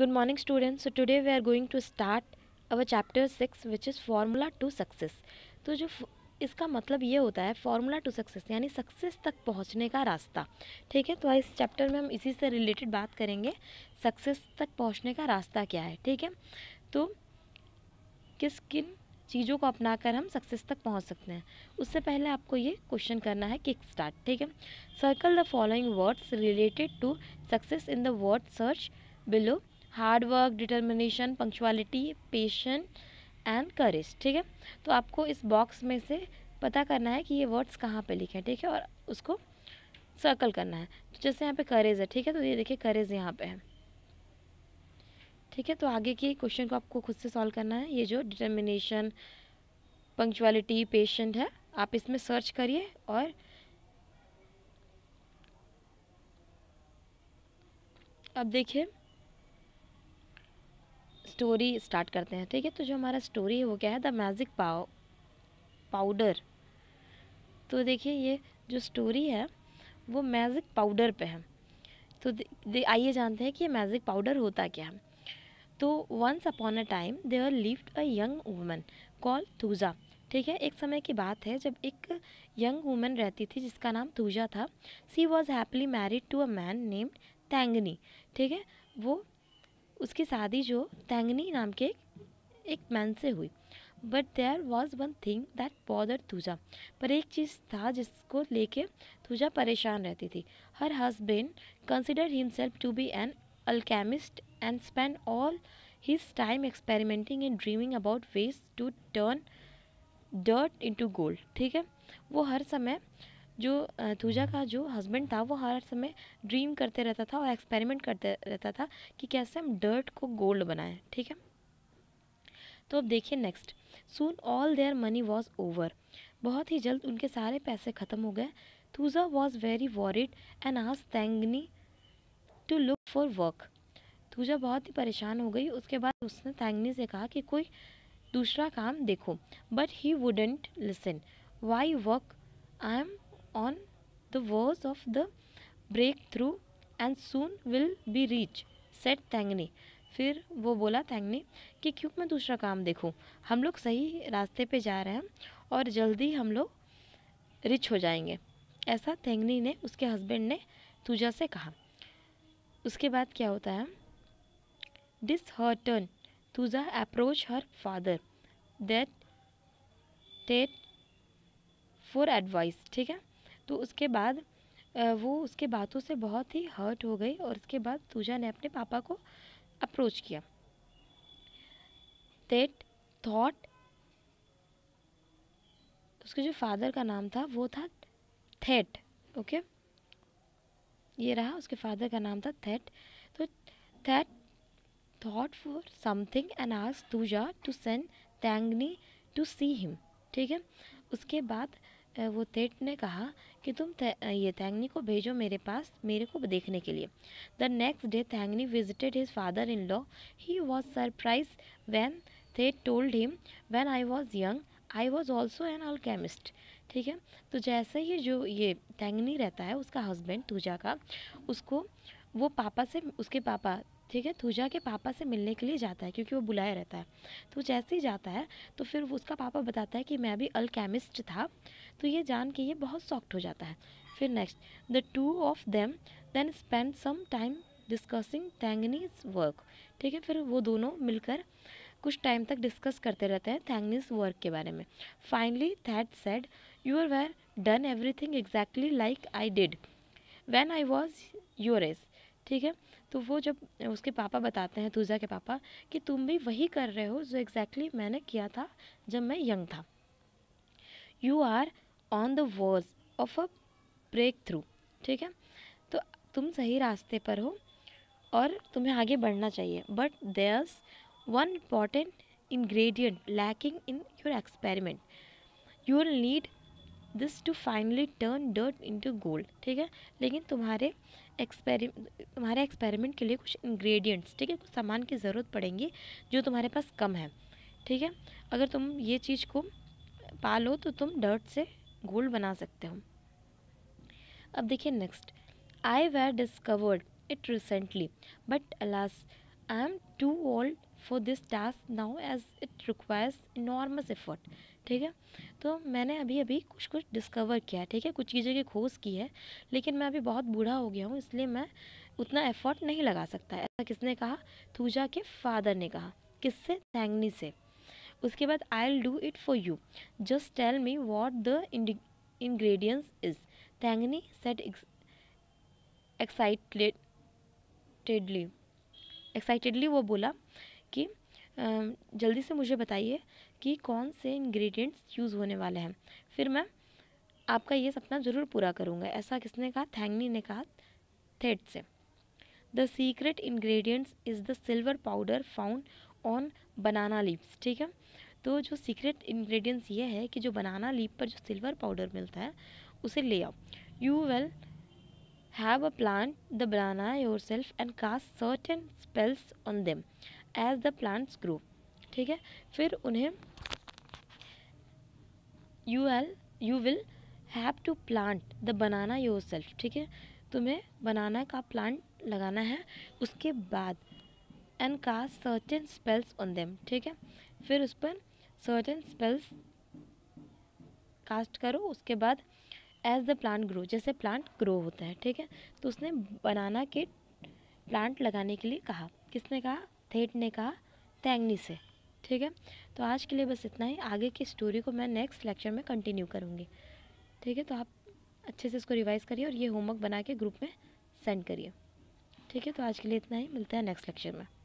Good morning students. So today we are going to start our chapter 6 which is formula to success. तो जो इसका मतलब ये होता है फार्मूला टू सक्सेस यानी सक्सेस तक पहुंचने का रास्ता ठीक है तो इस चैप्टर में हम इसी से रिलेटेड बात करेंगे सक्सेस तक पहुंचने का रास्ता क्या है ठीक है तो किस किन चीज़ों को अपना कर हम सक्सेस तक पहुंच सकते हैं उससे पहले आपको ये क्वेश्चन करना है किक स्टार्ट ठीक है circle the following words related to success in the word search below hard work determination punctuality passion and courage ठीक है तो आपको इस बॉक्स में से पता करना है कि ये वर्ड्स कहाँ पे लिखे हैं ठीक है और उसको सर्कल करना है तो जैसे यहाँ पे करेज है ठीक है तो ये देखिए करेज यहाँ पे है ठीक है तो आगे के क्वेश्चन को आपको खुद से सॉल्व करना है ये जो डिटर्मिनेशन पंक्चुअलिटी पेशेंट है आप इसमें सर्च करिए और अब देखिए स्टोरी स्टार्ट करते हैं ठीक है तो जो हमारा स्टोरी है वो क्या है द मैजिक पाओ पाउडर तो देखिए ये जो स्टोरी है वो मैजिक पाउडर पे है तो आइए जानते हैं कि ये मैजिक पाउडर होता क्या है तो once upon a time there lived a young woman call Thuja ठीक है एक समय की बात है जब एक यंग वूमन रहती थी जिसका नाम थूजा था she was happily married to a man named Tangni ठीक है वो उसकी शादी जो तैंगनी नाम के एक मैन से हुई but there was one thing that bother Thuja पर एक चीज़ था जिसको लेके तुजा परेशान रहती थी her husband consider himself to be an alchemist and spend all his time experimenting and dreaming about ways to turn dirt into gold ठीक है वो हर समय जो तुजा हम्म। का जो हस्बैंड था वो हर समय ड्रीम करते रहता था और एक्सपेरिमेंट करते रहता था कि कैसे हम डर्ट को गोल्ड बनाएं ठीक है तो अब देखिए next soon all their money was over बहुत ही जल्द उनके सारे पैसे ख़त्म हो गए Thuja was very worried and ask Tangni to look for work Thuja बहुत ही परेशान हो गई उसके बाद उसने तैंगनी से कहा कि कोई दूसरा काम देखो but he wouldn't listen why work I am on the verge of the breakthrough and soon will be reach said thangni फिर वो बोला थैंगनी कि क्यों मैं दूसरा काम देखूं हम लोग सही रास्ते पे जा रहे हैं और जल्दी हम लोग रिच हो जाएंगे ऐसा थैंगनी ने उसके हस्बैंड ने तुजा से कहा उसके बाद क्या होता है this her turn Thuja approach her father that Tet for advice ठीक है तो उसके बाद वो उसके बातों से बहुत ही हर्ट हो गई और उसके बाद पूजा ने अपने पापा को अप्रोच किया दैट थॉट उसके जो फादर का नाम था वो था थेट ओके ये रहा उसके फादर का नाम था थेट तो थेट thought for something and ask Thuja to send Tangni to see him ठीक है उसके बाद वो थेट ने कहा कि तुम ये थैंगनी को भेजो मेरे पास मेरे को देखने के लिए the next day Tangni visited his father in law he was surprise when Tet told him when I was young I was also an alchemist ठीक है तो जैसे ही जो ये थैंगनी रहता है उसका हस्बैंड तुजा का उसको वो पापा से उसके पापा ठीक है तुजा के पापा से मिलने के लिए जाता है क्योंकि वो बुलाया रहता है तो जैसे ही जाता है तो फिर उसका पापा बताता है कि मैं भी अल्केमिस्ट था तो ये जान के ये बहुत सॉफ्ट हो जाता है फिर next the two of them then spend some time discussing Tangni's work ठीक है फिर वो दोनों मिलकर कुछ टाइम तक डिस्कस करते रहते हैं थैंगनीज वर्क के बारे में finally Tet said your were done everything exactly like I did when I was your age ठीक है तो वो जब उसके पापा बताते हैं तुजा के पापा कि तुम भी वही कर रहे हो जो एग्जैक्टली exactly मैंने किया था जब मैं यंग था you are on the verge of a breakthrough ठीक है तो तुम सही रास्ते पर हो और तुम्हें आगे बढ़ना चाहिए but there's one important ingredient lacking in your experiment you will need this to finally turn dirt into gold ठीक है लेकिन तुम्हारे एक्सपेरिमेंट तुम्हारे एक्सपेरिमेंट के लिए कुछ इंग्रेडिएंट्स ठीक है कुछ सामान की ज़रूरत पड़ेंगी जो तुम्हारे पास कम है ठीक है अगर तुम ये चीज़ को पा लो तो तुम डर्ट से गोल्ड बना सकते हो अब देखिए next I were discovered it recently but alas I am too old for this task now as it requires enormous effort ठीक है तो मैंने अभी अभी कुछ कुछ डिस्कवर किया है ठीक है कुछ चीज़ें की खोज की है लेकिन मैं अभी बहुत बूढ़ा हो गया हूँ इसलिए मैं उतना एफर्ट नहीं लगा सकता ऐसा किसने कहा थूजा के फादर ने कहा किससे थैंगनी से उसके बाद I'll do it for you just tell me what the ingredients is Tangni said excitedly excitedly वो बोला कि जल्दी से मुझे बताइए कि कौन से इंग्रेडिएंट्स यूज़ होने वाले हैं फिर मैं आपका ये सपना ज़रूर पूरा करूँगा ऐसा किसने कहा थैंगनी ने कहा Tet says the secret ingredients is the silver powder found on banana leaves ठीक है तो जो सीक्रेट इन्ग्रीडियंट्स ये है कि जो बनाना लीप पर जो सिल्वर पाउडर मिलता है उसे ले आओ you will have a plan the banana yourself and cast certain spells on them as the plants grow ठीक है फिर उन्हें you'll you will have to plant the banana yourself ठीक है तुम्हें बनाना का प्लांट लगाना है उसके बाद and cast certain spells on them ठीक है फिर उस पर सर्टेन स्पेल्स कास्ट करो उसके बाद एज द प्लांट ग्रो जैसे प्लांट ग्रो होता है ठीक है तो उसने बनाना के प्लांट लगाने के लिए कहा किसने कहा थेट ने कहा तैंगनी से ठीक है तो आज के लिए बस इतना ही आगे की स्टोरी को मैं नेक्स्ट लेक्चर में कंटिन्यू करूँगी ठीक है तो आप अच्छे से इसको रिवाइज़ करिए और ये होमवर्क बना के ग्रुप में सेंड करिए ठीक है तो आज के लिए इतना ही मिलता है नेक्स्ट लेक्चर में